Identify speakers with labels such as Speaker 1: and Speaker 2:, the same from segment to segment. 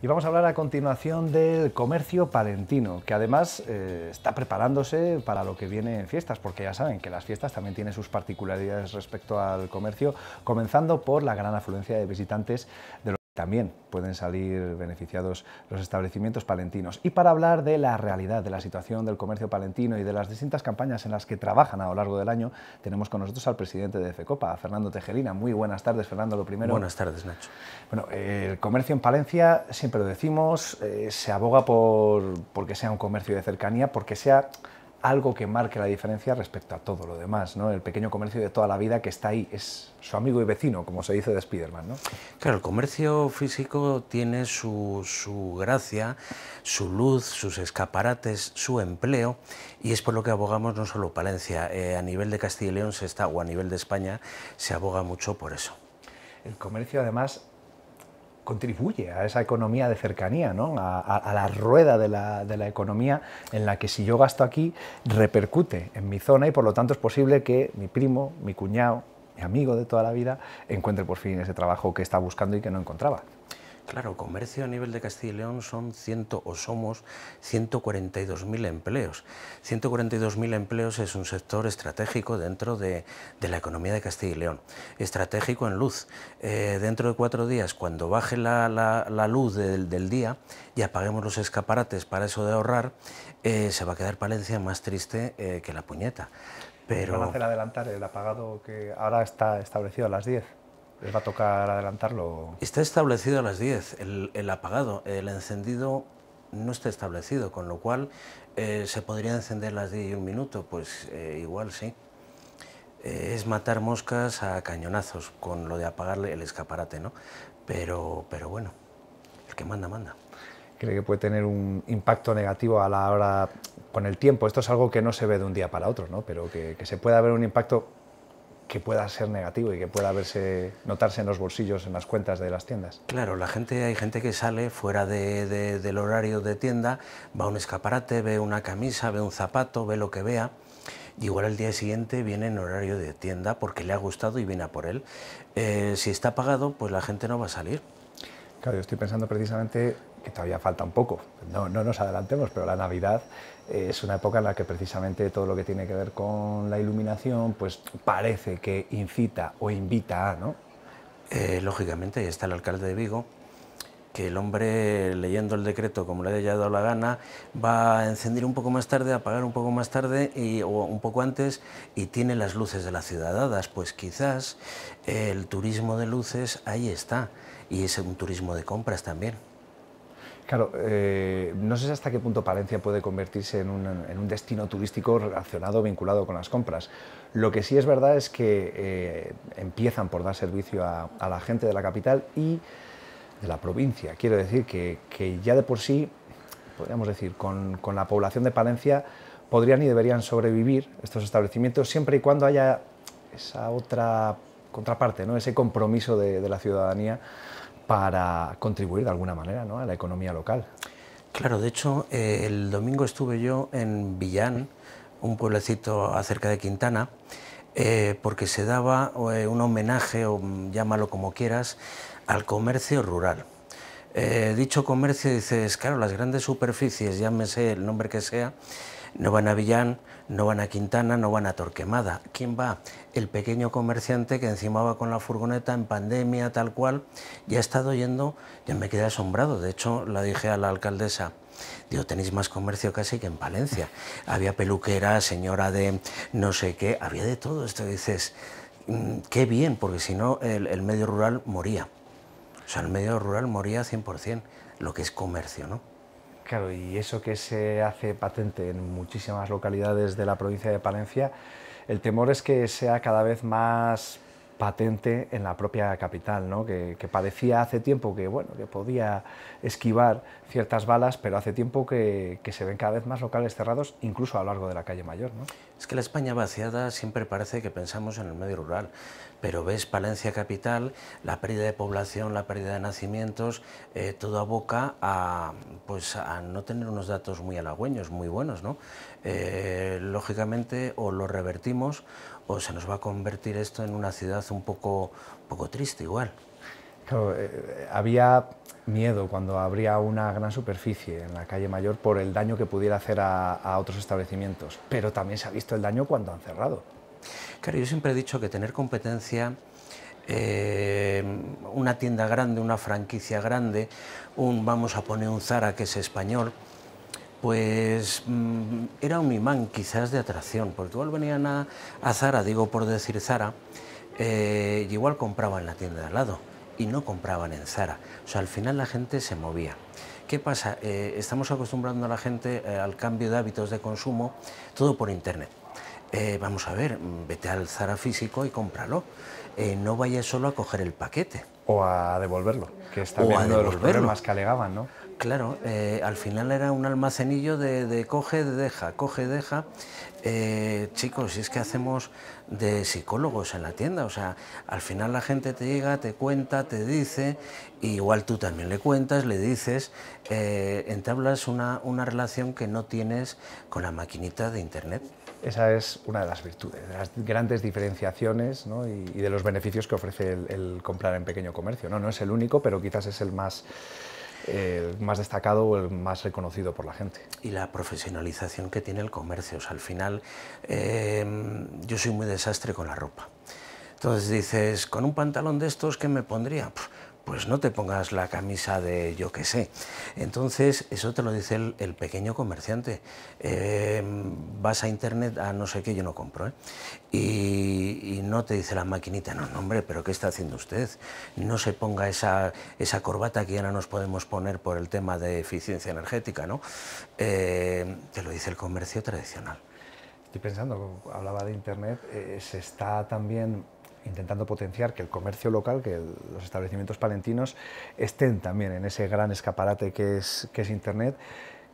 Speaker 1: Y vamos a hablar a continuación del comercio palentino, que además eh, está preparándose para lo que viene en fiestas, porque ya saben que las fiestas también tienen sus particularidades respecto al comercio, comenzando por la gran afluencia de visitantes de los también pueden salir beneficiados los establecimientos palentinos. Y para hablar de la realidad, de la situación del comercio palentino y de las distintas campañas en las que trabajan a lo largo del año, tenemos con nosotros al presidente de FECOPA, Fernando Tejelina. Muy buenas tardes, Fernando, lo primero. Buenas tardes, Nacho. Bueno, el comercio en Palencia, siempre lo decimos, eh, se aboga por porque sea un comercio de cercanía, porque sea algo que marque la diferencia respecto a todo lo demás, ¿no? El pequeño comercio de toda la vida que está ahí, es su amigo y vecino, como se dice de Spiderman, ¿no?
Speaker 2: Claro, el comercio físico tiene su, su gracia, su luz, sus escaparates, su empleo, y es por lo que abogamos no solo Palencia, eh, a nivel de Castilla y León se está, o a nivel de España, se aboga mucho por eso.
Speaker 1: El comercio, además, contribuye a esa economía de cercanía, ¿no? a, la rueda de la, de la, economía en la que si yo gasto aquí repercute en mi zona y por lo tanto es posible que mi primo, mi cuñado, mi amigo de toda la vida encuentre por fin ese trabajo que está buscando y que no encontraba.
Speaker 2: Claro, comercio a nivel de Castilla y León son 100 o somos 142.000 empleos. 142.000 empleos es un sector estratégico dentro de, la economía de Castilla y León. Estratégico en luz. Eh, dentro de cuatro días, cuando baje la, luz del, día y apaguemos los escaparates para eso de ahorrar, eh, se va a quedar Palencia más triste eh, que la puñeta. Pero... Van a hacer
Speaker 1: adelantar el apagado que
Speaker 2: ahora está establecido a las 10. ¿Les va a tocar adelantarlo? Está establecido a las 10 el, apagado, el encendido no está establecido, con lo cual eh, se podría encender las 10 y un minuto, pues eh, igual sí. Eh, es matar moscas a cañonazos con lo de apagarle el escaparate, ¿no? Pero, pero bueno, el que manda, manda.
Speaker 1: ¿Cree que puede tener un impacto negativo a la hora con el tiempo? Esto es algo que no se ve de un día para otro, ¿no? Pero que, que se pueda haber un impacto que pueda ser negativo y que pueda verse, notarse en los bolsillos, en las cuentas de las tiendas.
Speaker 2: Claro, la gente, hay gente que sale fuera del horario de tienda, va a un escaparate, ve una camisa, ve un zapato, ve lo que vea. Y igual al día siguiente viene en horario de tienda porque le ha gustado y viene a por él. Eh, si está pagado, pues la gente no va a salir. Claro, yo
Speaker 1: estoy pensando precisamente que todavía falta un poco. No, nos adelantemos, pero la Navidad eh, es una época en la que precisamente todo lo que tiene que ver con la iluminación, pues parece que
Speaker 2: incita o invita a, ¿no? Eh, lógicamente, ahí está el alcalde de Vigo, que el hombre, leyendo el decreto como le haya dado la gana, va a encender un poco más tarde, apagar un poco más tarde y, o un poco antes y tiene las luces de la ciudad Pues quizás el turismo de luces ahí está y es un turismo de compras también. Claro, eh, no sé hasta qué punto Palencia puede convertirse en
Speaker 1: un, destino turístico relacionado, vinculado con las compras. Lo que sí es verdad es que eh, empiezan por dar servicio a, la gente de la capital y de la provincia. Quiero decir que, ya de por sí, podríamos decir, con, la población de Palencia podrían y deberían sobrevivir estos establecimientos siempre y cuando haya esa otra contraparte, ¿no? ese compromiso de la ciudadanía para contribuir de alguna manera a la economía local.
Speaker 2: Claro, de hecho, eh, el domingo estuve yo en Villán, un pueblecito acerca de Quintana, eh, porque se daba eh, un homenaje, o llámalo como quieras, al comercio rural. dicho comercio, dices, claro, las grandes superficies, llámese el nombre que sea, no van a Villán, no van a Quintana, no van a Torquemada. ¿Quién va? El pequeño comerciante que encima va con la furgoneta en pandemia, tal cual, ya ha estado yendo, ya me quedé asombrado, de hecho la dije a la alcaldesa. Digo, tenéis más comercio casi que en Valencia. Había peluquera, señora de no sé qué, había de todo esto. Dices, mm, qué bien, porque si no el, el, medio rural moría. O sea, el medio rural moría 100%, lo que es comercio, ¿no? Claro, y eso que se hace patente en
Speaker 1: muchísimas localidades de la provincia de Palencia, el temor es que sea cada vez más patente en la propia capital, que, parecía hace tiempo que, bueno, que podía esquivar ciertas balas, pero hace tiempo que, se ven cada vez más locales cerrados,
Speaker 2: incluso a lo largo de la calle mayor. Es que la España vaciada siempre parece que pensamos en el medio rural, pero ves Palencia capital, la pérdida de población, la pérdida de nacimientos, eh, todo aboca a, pues, a no tener unos datos muy halagüeños, muy buenos. ¿no? Eh, lógicamente, o lo revertimos o se nos va a convertir esto en una ciudad un poco, poco triste igual. Eh, había
Speaker 1: miedo cuando habría una gran superficie en la calle mayor por el daño que pudiera hacer a otros
Speaker 2: establecimientos, pero también se ha visto el daño cuando han cerrado. Claro, yo siempre he dicho que tener competencia, eh, una tienda grande, una franquicia grande, un vamos a poner un Zara que es español, pues mm, era un imán quizás de atracción, porque igual venían a, Zara, digo por decir Zara, y eh, igual compraban la tienda de al lado y no compraban en Zara. O sea, al final la gente se movía. ¿Qué pasa? Eh, estamos acostumbrando a la gente al cambio de hábitos de consumo, todo por Internet. Eh, vamos a ver, vete al Zara físico y cómpralo. Eh, no vayas solo a coger el paquete. O a devolverlo, que está o de los problemas que alegaban, ¿no? Claro, eh, al final era un almacenillo de, de coge, deja, coge, deja. Eh, chicos, si es que hacemos de psicólogos en la tienda, o sea, al final la gente te llega, te cuenta, te dice, igual tú también le cuentas, le dices, eh, entablas una, relación que no tienes con la maquinita de internet. Esa es una de las virtudes, de las grandes diferenciaciones
Speaker 1: y, de los beneficios que ofrece el, el, comprar en pequeño comercio. ¿no? no es el único, pero quizás es el más
Speaker 2: el más destacado o el más reconocido por la gente. Y la profesionalización que tiene el comercio. O sea, al final, em, yo soy muy desastre con la ropa. Entonces dices, con un pantalón de estos, ¿qué me pondría? pues no te pongas la camisa de yo qué sé. Entonces, eso te lo dice el, pequeño comerciante. Eh, vas a internet a no sé qué, yo no compro, ¿eh? y, no te dice la maquinita, no, hombre, pero ¿qué está haciendo usted? No se ponga esa, corbata que ahora nos podemos poner por el tema de eficiencia energética, ¿no? Eh, te lo dice el comercio tradicional.
Speaker 1: Estoy pensando, hablaba de internet, eh, se está también intentando potenciar que el comercio local, que los establecimientos palentinos estén también en ese gran escaparate que es, que es Internet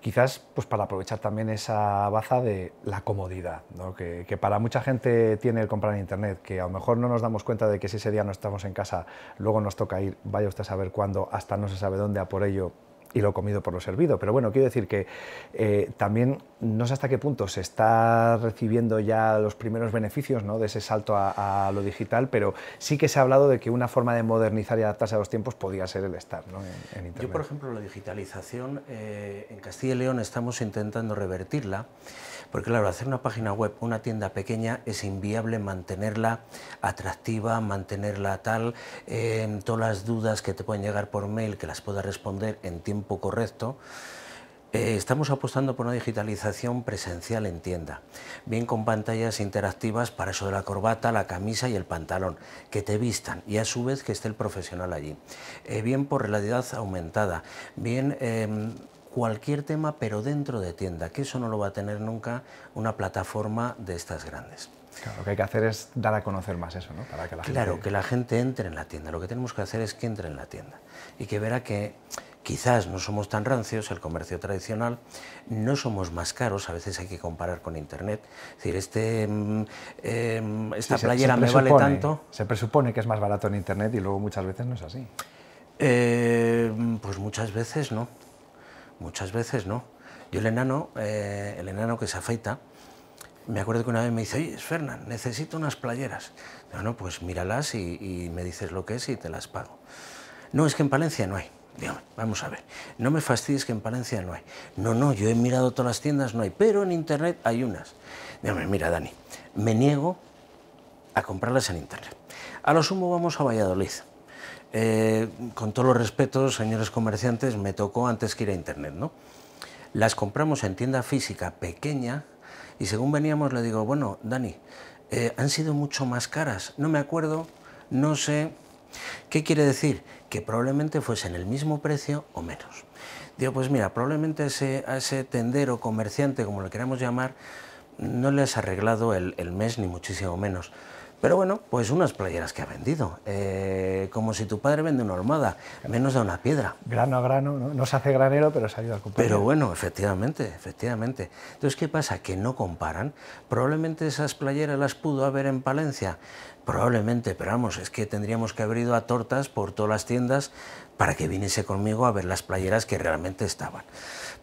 Speaker 1: quizás pues para aprovechar también esa baza de la comodidad, que, que, para mucha gente tiene el comprar en internet, que a lo mejor no nos damos cuenta de que si ese día no estamos en casa, luego nos toca ir, vaya usted a saber cuándo, hasta no se sabe dónde, a por ello, y lo comido por lo servido. Pero bueno, quiero decir que eh, también no sé hasta qué punto se está recibiendo ya los primeros beneficios ¿no? de ese salto a, lo digital, pero sí que se ha hablado de que una forma de modernizar y adaptarse a los tiempos podía ser el estar ¿no?
Speaker 2: Internet. Yo, por ejemplo, la digitalización eh, en Castilla y León estamos intentando revertirla porque claro, hacer una página web, una tienda pequeña, es inviable mantenerla atractiva, mantenerla tal, todas las dudas que te pueden llegar por mail, que las pueda responder en tiempo correcto. Eh, estamos apostando por una digitalización presencial en tienda, bien con pantallas interactivas para eso de la corbata, la camisa y el pantalón, que te vistan y a su vez que esté el profesional allí, eh, bien por realidad aumentada, bien... Em, cualquier tema, pero dentro de tienda, que eso no lo va a tener nunca una plataforma de estas grandes. lo que hay que hacer es dar a conocer más eso, ¿no? Para claro, que la gente entre en la tienda. Lo que tenemos que hacer es que entre en la tienda y que verá que quizás no somos tan rancios, el comercio tradicional, no somos más caros, a veces hay que comparar con Internet. Es decir, este, mm, em, esta playera me vale tanto. Se presupone que es más barato en Internet y luego muchas veces no es así. Eh, pues muchas veces no. Muchas veces no. Yo el enano, eh, el enano que se afeita, me acuerdo que una vez me dice, oye, Fernán, necesito unas playeras. No, no, pues míralas y, y, me dices lo que es y te las pago. No, es que en Palencia no hay. Dígame, vamos a ver, no me fastidies que en Palencia no hay. No, no, yo he mirado todas las tiendas, no hay, pero en Internet hay unas. Dígame, mira, Dani, me niego a comprarlas en Internet. A lo sumo vamos a Valladolid eh, con todos los respetos, señores comerciantes, me tocó antes que ir a internet, ¿no? Las compramos en tienda física pequeña y según veníamos le digo, bueno, Dani, eh, han sido mucho más caras, no me acuerdo, no sé, ¿qué quiere decir? Que probablemente fuesen el mismo precio o menos. Digo, pues mira, probablemente ese, a ese tendero, comerciante, como lo queramos llamar, no le has arreglado el mes ni muchísimo menos. Pero bueno, pues unas playeras que ha vendido. Eh, como si tu padre vende una hormada, menos de una piedra. Grano a grano, ¿no? se hace granero, pero se ayuda a comprar. Pero bueno, efectivamente, efectivamente. Entonces, ¿qué pasa? Que no comparan. Probablemente esas playeras las pudo haber en Palencia. Probablemente, pero vamos, es que tendríamos que haber ido a tortas por todas las tiendas para que viniese conmigo a ver las playeras que realmente estaban.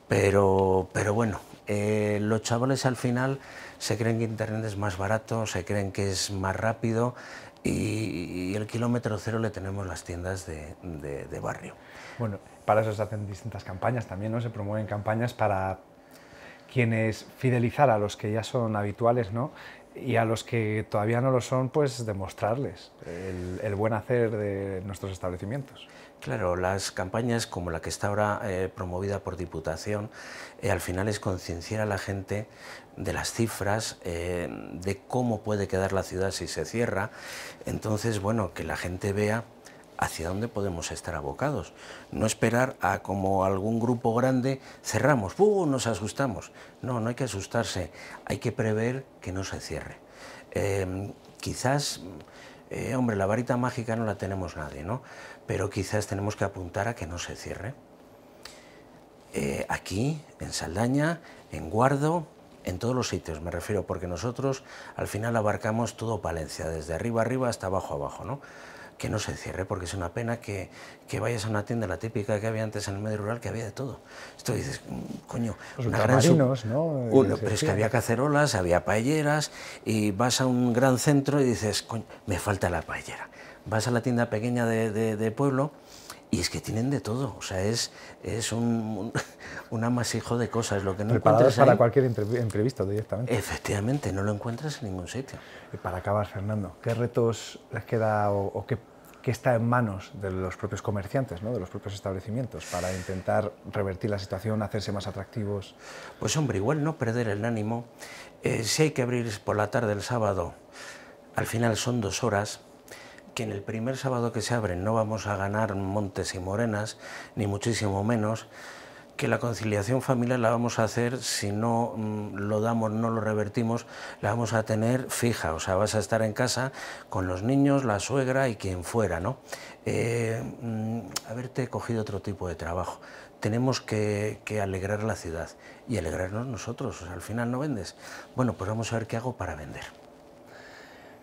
Speaker 2: Pero, pero bueno, eh, los chavales al final se creen que Internet es más barato, se creen que es más rápido y, el kilómetro cero le tenemos las tiendas de, barrio.
Speaker 1: Bueno, para eso se hacen distintas campañas también, ¿no? Se promueven campañas para quienes fidelizar a los que ya son habituales, ¿no? y a los que todavía no lo son, pues demostrarles
Speaker 2: el, buen hacer de nuestros establecimientos. Claro, las campañas como la que está ahora eh, promovida por Diputación, eh, al final es concienciar a la gente de las cifras, eh, de cómo puede quedar la ciudad si se cierra. Entonces, bueno, que la gente vea hacia dónde podemos estar abocados. No esperar a como algún grupo grande cerramos, ¡buh! nos asustamos. No, no hay que asustarse, hay que prever que no se cierre. Em, quizás eh, hombre, la varita mágica no la tenemos nadie, ¿no? Pero quizás tenemos que apuntar a que no se cierre. Eh, aquí, en Saldaña, en Guardo, en todos los sitios, me refiero, porque nosotros al final abarcamos todo Palencia, desde arriba arriba hasta abajo abajo, ¿no? que no se cierre, porque es una pena que, que, vayas a una tienda, la típica que había antes en el medio rural, que había de todo. Esto dices, mm, coño, pues una gran ¿no?
Speaker 1: Uno, pero es que había
Speaker 2: cacerolas, había paelleras, y vas a un gran centro y dices, coño, me falta la paellera. Vas a la tienda pequeña de, pueblo y es que tienen de todo, o sea, es, es un, un, amasijo de cosas. Lo que no Preparados para
Speaker 1: cualquier entrevista, directamente. Efectivamente, no lo encuentras en ningún sitio. Y para acabar, Fernando, ¿qué retos les queda o, o qué que está en manos de los propios comerciantes, ¿no? de los propios establecimientos,
Speaker 2: para intentar revertir la situación, hacerse más atractivos? Pues hombre, igual no perder el ánimo. Eh, si hay que abrir por la tarde el sábado, al final son dos horas, que en el primer sábado que se abren no vamos a ganar montes y morenas, ni muchísimo menos, que la conciliación familiar la vamos a hacer, si no mm, lo damos, no lo revertimos, la vamos a tener fija, o sea, vas a estar en casa con los niños, la suegra y quien fuera, ¿no? Eh, mm, haberte cogido otro tipo de trabajo. Tenemos que, que alegrar la ciudad y alegrarnos nosotros, o sea, al final no vendes. Bueno, pues vamos a ver qué hago para vender.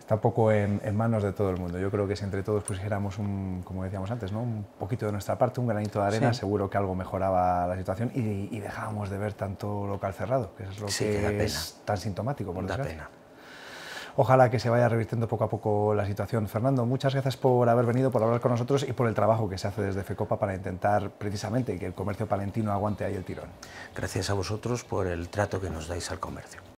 Speaker 1: Tampoco poco en, manos de todo el mundo. Yo creo que si entre todos pusiéramos un, como decíamos antes, ¿no? un poquito de nuestra parte, un granito de arena, seguro que algo mejoraba la situación y, dejábamos de ver tanto local cerrado, que es lo que, es tan sintomático, por da Pena. Ojalá que se vaya revirtiendo poco a poco la situación. Fernando, muchas gracias por haber venido, por hablar con nosotros y por el trabajo que se hace desde FECOPA para intentar precisamente
Speaker 2: que el comercio palentino aguante ahí el tirón. Gracias a vosotros por el trato que nos dais al comercio.